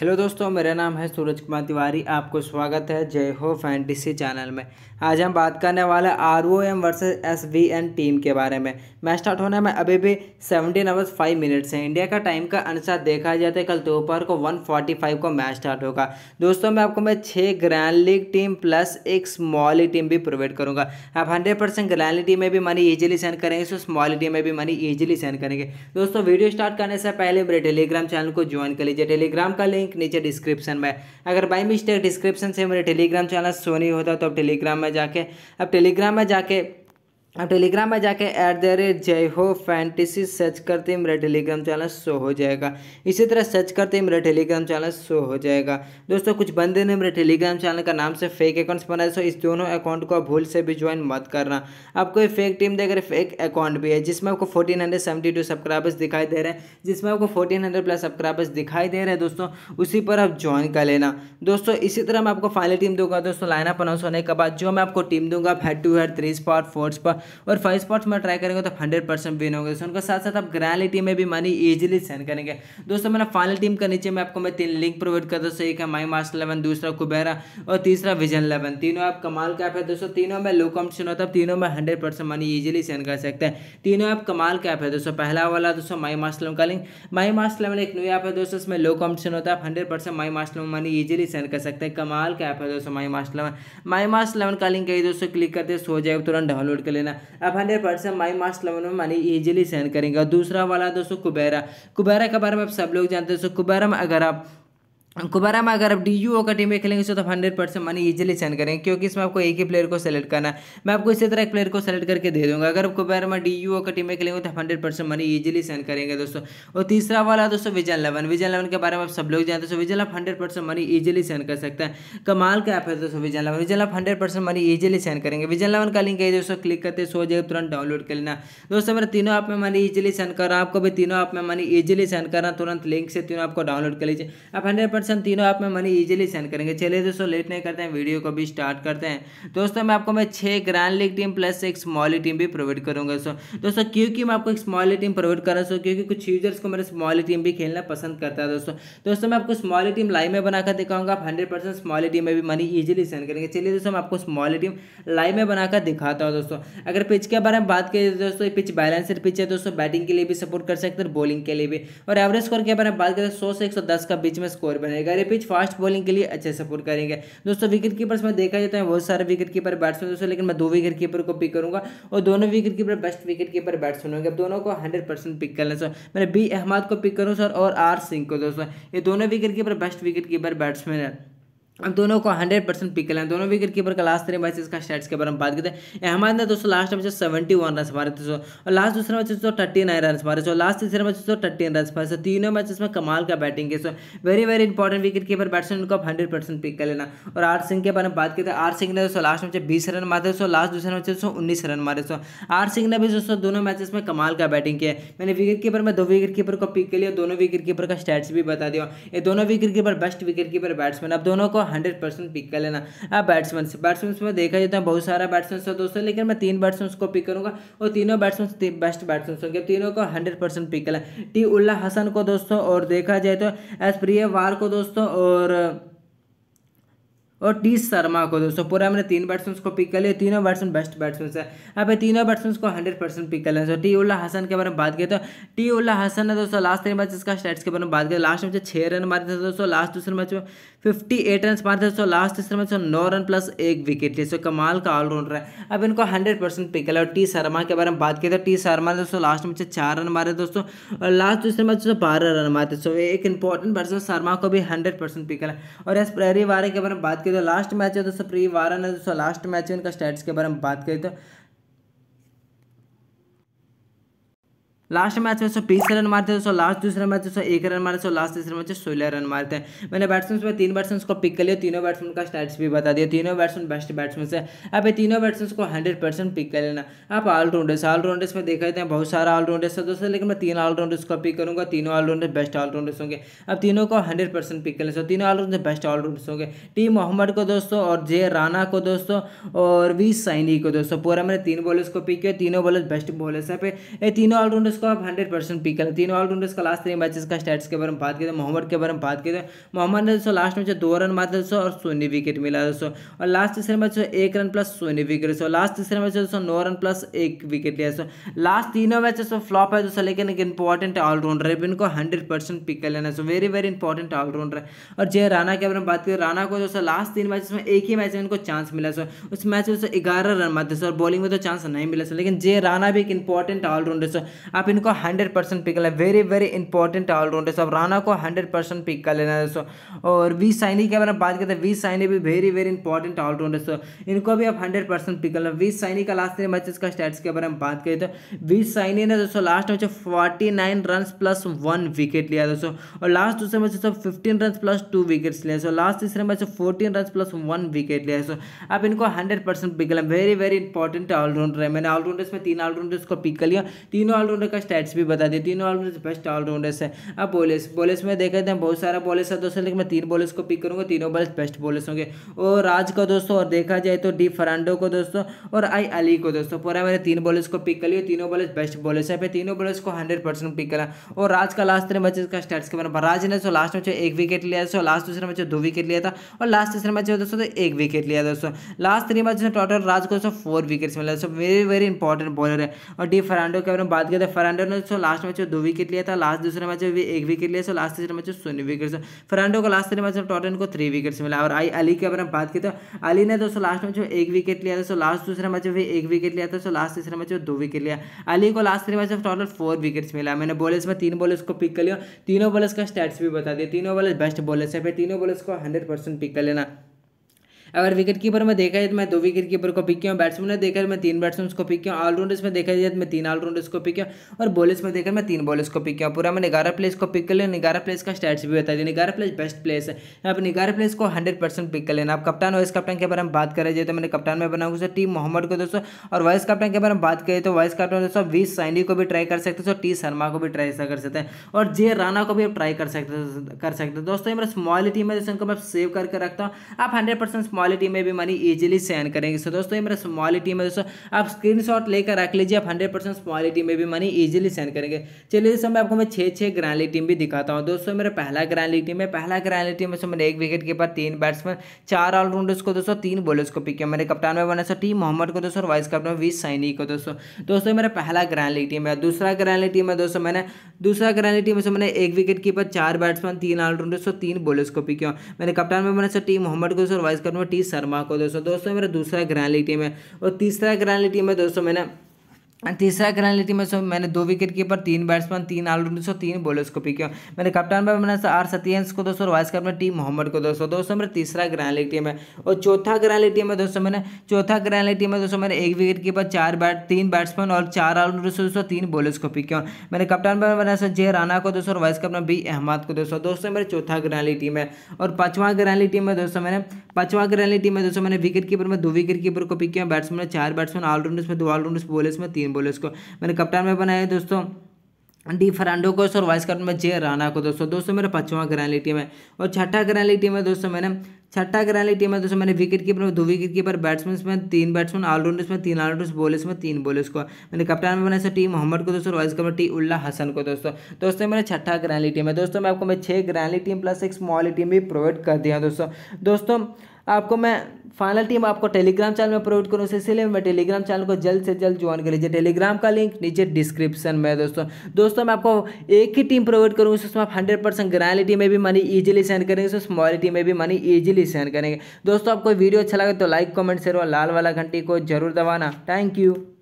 hello दोस्तों मेरा नाम है सूरज कुमार तिवारी आपको स्वागत है जय हो फैंटेसी चैनल में आज हम बात करने वाले R O M versus S V N team के बारे में मैच स्टार्ट होने में अभी भी सेवनटीन आवर्स फाइव मिनट्स हैं इंडिया का टाइम का अनुसार देखा जाए तो कल दोपहर को वन फोर्टी फाइव को मैच स्टार्ट होगा दोस्तों मैं आपको मैं छः ग्रैंड लीग टीम प्लस एक स्मॉल टीम भी प्रोवाइड करूँगा आप hundred percent grand league team में भी मनी ईजिली सेंड करेंगे सो स्मॉल टीम में भी मनी ईजिली सेंड करेंगे दोस्तों वीडियो स्टार्ट करने से पहले मेरे टेलीग्राम चैनल को ज्वाइन कर लीजिए टेलीग्राम का लिंक लिंक नीचे डिस्क्रिप्शन में अगर बाई मिस्टेक डिस्क्रिप्शन से मेरे टेलीग्राम चैनल सोनी होता तो आप टेलीग्राम में जाके अब टेलीग्राम में जाके आप टेलीग्राम में जाके ऐट द रेट जय हो फैंटेसी सर्च करते मेरा टेलीग्राम चैनल शो हो जाएगा इसी तरह सर्च करते ही मेरा टेलीग्राम चैनल शो हो जाएगा दोस्तों कुछ बंदे ने मेरे टेलीग्राम चैनल का नाम से फेक अकाउंट्स बनाए सो इस दोनों अकाउंट को भूल से भी ज्वाइन मत करना आपको फेक टीम देकर फेक अकाउंट भी है जिसमें आपको fourteen hundred seventy two subscribers दिखाई दे रहे हैं जिसमें आपको फोर्टीन हंड्रेड प्लस सब्सक्राइबर्स दिखाई दे रहे हैं दोस्तों उसी पर आप ज्वाइन कर लेना दोस्तों इसी तरह मैं आपको फाइनल टीम दूंगा दोस्तों लाइन अनाउंस होने के बाद जो मैं आपको टीम दूंगा आप head to head three spot four spot और फाइव स्पॉट्स में ट्राई करेंगे तो हंड्रेड परसेंट विन होंगे दोस्तों उनके साथ साथ आप ग्रैंडली टीम में भी मनी ईजिली सेंड करेंगे दोस्तों मेरा फाइनल टीम का नीचे में आपको मैं तीन लिंक प्रोवाइड कर दोस्तों एक है माई मास्टर इलेवन दूसरा कुबेरा और तीसरा विजन इलेवन तीनों आप कमाल कैप है दोस्तों तीनों में लो कॉम्पिटिशन होता है तीनों में hundred percent money easily send कर सकते हैं तीनों आप कमाल कैप है दोस्तों पहला वाला दोस्तों माई मास्टर इलेवन का लिंक माई मास्टर इलेवन एक न्यू ऐप है दोस्तों इसमें लो कॉम्पिटिशन होता है hundred percent My Master Eleven money easily send कर सकते हैं कमाल कैप है दोस्तों My Master Eleven My Master Eleven का लिंक है दोस्तों क्लिक करते सो जाए तुरंत डाउनलोड कर लेना लेना आप हंड्रेड परसेंट माई मास्ट लेवन में मनी ईजिली सेंड करेंगे दूसरा वाला दोस्तों कुबेरा कुबेरा के बारे में आप सब लोग जानते हैं दोस्तों कुबेरा में अगर आप कुबारा में अगर आप डी यू का टीम में खेलेंगे तो आप hundred percent money easily send करेंगे क्योंकि इसमें आपको एक ही प्लेयर को सेलेक्ट करना है मैं आपको इसी तरह एक प्लेयर को सेलेक्ट करके दे दूंगा अगर आप कुबारा में डी यू का टीम में खेलेंगे तो आप hundred percent money easily send करेंगे दोस्तों और तीसरा वाला दोस्तों विजन लेवन विजन लेवन के बारे में आप सब लोग जानते हैं विजन आप hundred percent money easily send कर सकते हैं कमाल का ऐप है दोस्तों विजन लेवन विजन आप hundred percent money easily send करेंगे विजन लेवन का लिंक है दोस्तों क्लिक करते सो जाएगा तुरंत डाउनलोड कर लेना दोस्तों मेरे तीनों ऐप में मनी ईजिली सेंड कर रहा हूँ आपको भी तीनों ऐप में मनी ईजिली सेंड कर रहा हूँ तुरंत लिंक से तीनों आपको डाउनलोड कर लीजिए आप हंड्रेड क्वेश्चन तीनों ऐप में मनी इजीली सेंड करेंगे चलिए दोस्तों लेट नहीं करते हैं वीडियो को भी स्टार्ट करते हैं दोस्तों मैं आपको मैं छः ग्रैंड लीग टीम प्लस एक स्मॉल टीम भी प्रोवाइड करूँगा दोस्तों दोस्तों क्योंकि मैं आपको एक स्मॉल टीम प्रोवाइड कर रहा हूँ क्योंकि कुछ यूजर्स को मेरे स्मॉल टीम भी खेलना पसंद करता है दोस्तों दोस्तों मैं आपको स्मॉल टीम लाइव में बनाकर दिखाऊंगा आप हंड्रेड परसेंट टीम में भी मनी ईजिली सेंड करेंगे चलिए दोस्तों मैं आपको स्मॉल टीम लाइव में बनाकर दिखाता हूँ दोस्तों अगर पिच के बारे में बात करें दोस्तों पिच बैलेंसड पिच है दोस्तों बैटिंग के लिए भी सपोर्ट कर सकते हैं बॉलिंग के लिए भी और एवरेज स्कोर के बारे में बात करें सौ से एक का बीच में स्कोर बनेगा अरे पिच फास्ट बॉलिंग के लिए अच्छे सपोर्ट करेंगे दोस्तों विकेट कीपर्स में देखा जाता तो है बहुत सारे विकेट कीपर बैट्समैन दोस्तों लेकिन मैं दो विकेट कीपर को पिक करूंगा और दोनों wicket keeper best wicket keeper batsman होंगे दोनों को हंड्रेड परसेंट पिक करना सर मैंने बी अहमद को पिक करूँ सर और आर सिंह को दोस्तों ये दोनों wicket keeper best wicket keeper batsman है अब दोनों को हंड्रेड परसेंट पिक लाए दोनों विकेट कीपर का लास्ट तरीके मैच इसका स्टैट्स के बारे में बात करते हैं अहमद ने दोस्तों last match seventy one run मारे थे और लास्ट दूसरे मैच दोस्तों थर्टी नाइन रन मारे सो लास्ट तीसरे मैच दोस्तों थर्टी रन मारे सो तीनों मैच में कमाल का बैटिंग है so very very important wicket keeper batsman को हंड्रेड परसेंट पिक कर लेना और आर सिंह के बारे में बात करते हैं आर सिंह ने दोस्तों लास्ट मैच बीस रन मारे सो लास्ट दूसरे मैच दोस्तों उन्नीस रन मारे सो आर सिंह ने भी दोस्तों दोनों मैचेस में कमाल का बैटिंग किया मैंने विकेट कीपर में दो विकेट कीपर को पिक कर लिया दोनों विकेट कीपर का स्टैट्स भी बता दिया ये दोनों wicket keeper best wicket keeper batsman अब दोनों को हंड्रेड परसेंट पिक कर लेना अब हाँ, बैट्समैन से बैट्समैन में देखा जाता तो है बहुत सारा बैट्समैन है दोस्तों लेकिन मैं तीन बैट्समैन को पिक करूँगा और तीनों बैट्समैन बेस्ट बैट्समैन होंगे तीनों को हंड्रेड परसेंट पिक करना टी उल्ला हसन को दोस्तों और देखा जाए तो एस प्रिय वार को दोस्तों और और टी शर्मा को दोस्तों पूरा हमने तीन बैट्समैन को पिक कर लिया तीनों बैट्समैन बेस्ट बैट्समैन है यहाँ पे तीनों बैट्समैन को हंड्रेड परसेंट पिक कर लिया टी उल्ला हसन के बारे में बात किया तो टी उल्ला हसन ने दोस्तों लास्ट तीन मैच इसका स्टेट्स के बारे में बात किया लास्ट मैच छः रन मारे थे दोस्तों लास्ट दूसरे मैच में फिफ्टी एट रन मारे थे दोस्तों लास्ट तीसरे मैच में नौ रन प्लस एक विकेट थे कमाल का ऑलराउंडर है अब इनको हंड्रेड परसेंट पिक कर लिया और टी शर्मा के बारे में बात किया तो टी शर्मा ने दोस्तों लास्ट मैच चार रन मारे दोस्तों और लास्ट दूसरे मैच में बारह रन मारे सो एक इंपॉर्टेंट पर्सन शर्मा को भी हंड्रेड परसेंट पिक कर और एस प्रहरी वारे के बारे में बात करें तो लास्ट मैच है दोस्तों प्री वारन है दोस्तों लास्ट मैच है उनका स्टैट्स के बारे में बात करें तो लास्ट मैच में सौ बीस रन मारते हैं सो लास्ट दूसरे मैच में सौ एक रन मारे सो लास्ट तीसरे मैच में सोलह रन मारते हैं मैंने बैट्समैन में तीन बैट्समैन को पिक कर लिया तीनों बैट्समैन का स्टैट्स भी बता दिया तीनों बैट्समैन बेस्ट बैट्समैन से अब ये तीनों बैट्समैन को हंड्रेड परसेंट पिक कर लेना आप ऑलराउंडर्स ऑलराउंडर्स में देख रहे हैं बहुत सारा ऑलराउंडर्स है दोस्तों लेकिन मैं तीन ऑलराउंडर्स को पिक करूँगा तीनों ऑलराउंडर बेस्ट ऑलराउंडर्स होंगे अब तीनों को हंड्रेड परसेंट पिक कर लेना तीनों ऑलराउंडर बेस्ट ऑलराउंडर्स होंगे टी मोहम्मद को दोस्तों और जे राना को दोस्तों और वी सैनी को दोस्तों पूरा मैंने तीन बॉलर्स को पिक किया तीनों बॉलर बेस्ट बॉलर्स है तीनों ऑलराउंडर्स को आप हंड्रेड परसेंट पिक करें तीन ऑलराउंडर्स का लास्ट थ्री मैचेस का स्टैट्स के बारे में बात करें मोहम्मद के बारे में बात करें मोहम्मद ने दोस्तों लास्ट मैच दो रन मारे दोस्तों और शून्य विकेट मिला दोस्तों और लास्ट तीसरे मैच एक रन प्लस शून्य विकेट दोस्तों लास्ट तीसरे मैच दोस्तों नौ रन प्लस एक विकेट लिया दोस्तों लास्ट तीनों मैच दोस्तों फ्लॉप है दोस्तों लेकिन एक इंपॉर्टेंट ऑलराउंडर है इनको हंड्रेड परसेंट पिक कर लेना दोस्तों वेरी वेरी इंपॉर्टेंट ऑलराउंडर है और जय राणा के बारे में बात करें राणा को दोस्तों लास्ट तीन मैच में एक ही मैच में इनको चांस मिला सो उस मैच में दोस्तों ग्यारह रन मारते सो और बॉलिंग में तो चांस नहीं मिला सो लेकिन जय राणा भी एक इंपॉर्टेंट ऑलराउंडर सो आप इनको 100 परसेंट पिक कर लेना वेरी वेरी इंपॉर्टेंट ऑलराउंडर्स अब राणा को 100 परसेंट पिक कर लेना दोस्तों और वी साइनी के बारे में बात करते हैं वी साइनी भी वेरी वेरी इंपॉर्टेंट ऑलराउंडर्स इनको भी आप हंड्रेड परसेंट पिक कर लेना वी साइनी का लास्ट थ्री मैचेस का स्टैट्स के बारे में बात करें तो वी साइनी ने दोस्तों last match forty nine run plus one wicket लिया दोस्तों और लास्ट दूसरे match fifteen run plus two wickets लिया लास्ट तीसरे match fourteen run plus one wicket लिया सो आप इनको हंड्रेड परसेंट पिक कर लें वेरी वेरी इंपॉर्टेंट ऑलराउंडर है मैंने ऑलराउंडर्स में तीन ऑलराउंडर्स को पिक कर लिया तीनों ऑलराउंडर का आपको स्टैट्स भी बता दी तीनों ऑलराउंडर बेस्ट ऑलराउंडर्स है अब बॉलर्स बॉलर्स में देखा जाए बहुत सारा बॉलर्स है दोस्तों लेकिन मैं तीन बॉलर्स को पिक करूँगा तीनों बॉलर्स बेस्ट बॉलर्स होंगे और राज का दोस्तों और देखा जाए तो डी फरांडो को दोस्तों और आई अली को दोस्तों पूरा मैंने तीन बॉलर्स को पिक कर लिया तीनों बॉलर्स बेस्ट बॉलर्स है फिर तीनों बॉलर्स को हंड्रेड परसेंट पिक करा और राज का लास्ट तीन मैचेस का स्टैट्स के बारे में राज ने सो लास्ट मैच एक विकेट लिया सो लास्ट दूसरे मैच दो विकेट लिया था और लास्ट तीसरे मैच में दोस्तों तो एक विकेट लिया दोस्तों लास्ट थ्री मैच में टोटल राज को दोस्तों फोर विकेट्स मिला दोस्तों वेरी वेरी इंपॉर्टेंट बॉलर है और डी फरांडो के बारे में बात करते हैं तो फर्नांडो ने जो तो लास्ट मैच दो विकेट लिया था लास्ट दूसरे मैच में भी एक विकेट लिया था लास्ट तीसरे मैच में शून्य विकेट फर्नांडो को लास्ट तीन मैच में टोटन को थ्री विकेट्स मिला और आई अली के बारे में बात की तो अली ने दोस्तों लास्ट मैच में एक विकेट लिया था सो लास्ट दूसरे मैच में भी एक विकेट लिया था सो लास्ट तीसरे मैच में दो विकेट लिया अली को लास्ट तीन मैच में टोटल फोर विकेट्स मिला मैंने बॉलर्स में तीन बॉलर्स को पिक कर लिया तीनों बॉलर्स का स्टैट्स भी बता दिया तीनों बॉलर बेस्ट बॉलर्स है फिर तीनों बॉलर्स को हंड्रेड पिक कर लेना अगर विकेट कीपर में देखा जाए तो मैं दो विकेट कीपर को पिक किया बैट्समैन में देखा तो मैं तीन बैट्समैन को पिक किया ऑलराउंडर्स में देखा जाए तो मैं तीन ऑलराउंडर्स को पिक किया और बॉलर्स में देखा तो मैं तीन बॉलर्स को पिक किया पूरा मैंने ग्यारह प्लेस को पिक कर लिया ग्यारह प्लेस का स्टैट्स भी बता दिया ग्यारह प्लेस बेस्ट प्लेस है आप ग्यारह प्लेस को हंड्रेड परसेंट पिक कर लेना आप कप्तान वाइस कप्तान के बारे में बात करें जाए तो मैंने कप्तान में बनाऊंगा सर टीम मोहम्मद को दोस्तों और वाइस कप्तान के बारे में बात करें तो वाइस कप्तान दोस्तों वी साइनी को भी ट्राई कर सकते हो टी शर्मा को भी ट्राई कर सकते हैं और जे राणा को भी आप ट्राई कर सकते कर सकते दोस्तों मेरा स्मॉल टीम है जिसको मैं सेव करके रखता हूँ आप हंड्रेड परसेंट स्मॉल टीम में भी मनी इजिली सेंड करेंगे सो दोस्तों ये मेरा स्मॉल टीम है दोस्तों आप स्क्रीन लेकर रख लीजिए आप हंड्रेड परसेंट स्मॉल टीम में भी मनी ईजिली सेंड करेंगे चलिए दोस्तों मैं आपको मैं छः छः ग्रैंड टीम भी दिखाता हूँ दोस्तों मेरा पहला ग्रैंड टीम है पहला ग्रैंड टीम में मैंने एक विकेट के बाद तीन बैट्समैन चार ऑलराउंडर्स को दोस्तों तीन बॉलर्स को पिक किया मेरे कप्तान में बना सर टी मोहम्मद को दोस्तों वाइस कप्टन वी सैनी को दोस्तों दोस्तों मेरा पहला ग्रैंड लीग टीम है दूसरा ग्रैंड लीग टीम है दोस्तों मैंने दूसरा ग्रैंड लीग टीम में मैंने एक विकेट कीपर चार बैट्समैन तीन ऑलराउंडर्स और तीन बॉलर्स को पिक किया मैंने कप्तान में बना सर टी मोहम्मद को दोस्तों वाइस कप्टन टी शर्मा को दोस्तों दोस्तों मेरा दूसरा ग्रैंड लीग टीम है और तीसरा ग्रैंड लीग टीम है दोस्तों मैंने तीसरा करंट टीम में मैंने दो विकेट कीपर तीन बैट्समैन तीन ऑलराउंडर तीन बॉलर्स को पिक किया मैंने कप्तान पर मैंने आर सत्यंश को दोस्तों वाइस कैप्टन टीम मोहम्मद को दोस्तों दोस्तों मेरा तीसरा ग्रैंड लीग टीम है और चौथा ग्रैंड लीग टीम है दोस्तों मैंने चौथा ग्रैंड लीग टीम है दोस्तों मैंने एक विकेट कीपर चार बैट तीन बैट्समैन और चार ऑलराउंडर दोस्तों तीन बॉलर्स को पिक किया मैंने कप्तान पर मैंने जे राना को दोस्तों वाइस कैप्टन बी अहमद को दोस्तों दोस्तों मेरे चौथा ग्रैंड लीग टीम है और पाँचवा ग्रैंड लीग टीम है दोस्तों मैंने पांचवा अगर रियलिटी में दोस्तों मैंने विकेट कीपर में दो विकेट कीपर को पिक किया बैट्समैन चार बैट्समैन ऑलराउंडर्स में दो ऑलराउंडर्स बॉलर्स में तीन बॉलर्स को मैंने कप्तान में बनाया है दोस्तों डी फर्नांडो को और वाइस कैप्टन में जे राणा को दोस्तों दोस्तों मेरा पांचवा ग्रैंड लीग टीम है और छठा ग्रैंड लीग टीम है दोस्तों मैंने छठा ग्रैंड टीम है दोस्तों मैंने विकेट कीपर में दो विकेट कीपर बैट्समैन में तीन बैट्समैन ऑलराउंडर्स में तीन ऑलराउंडर्स बॉलर्स में तीन बॉलर्स को मैंने कप्तान में बनाया टीम मोहम्मद को दोस्तों vice captain T Ullah Hasan को दोस्तों दोस्तों मैंने छठा ग्रैंडली टीम है दोस्तों मैं आपको मैं छः ग्रैंडली टीम प्लस एक स्मॉल टीम भी प्रोवाइड कर दिया दोस्तों दोस्तों आपको मैं फाइनल टीम आपको टेलीग्राम चैनल में प्रोवाइड करूँ इसलिए मैं टेलीग्राम चैनल को जल्द से जल्द ज्वाइन कर लीजिए टेलीग्राम का लिंक नीचे डिस्क्रिप्शन में दोस्तों दोस्तों मैं आपको एक ही टीम प्रोवाइड करूँ उसमें आप हंड्रेड परसेंट ग्रैनिटी में भी मनी ईजिली सेंड करेंगे उसमें स्मॉलिटी में भी मनी ईजिली सेंड करेंगे दोस्तों आपको वीडियो अच्छा लगे तो लाइक कॉमेंट शेयर और लाल वाला घंटी को जरूर दबाना थैंक यू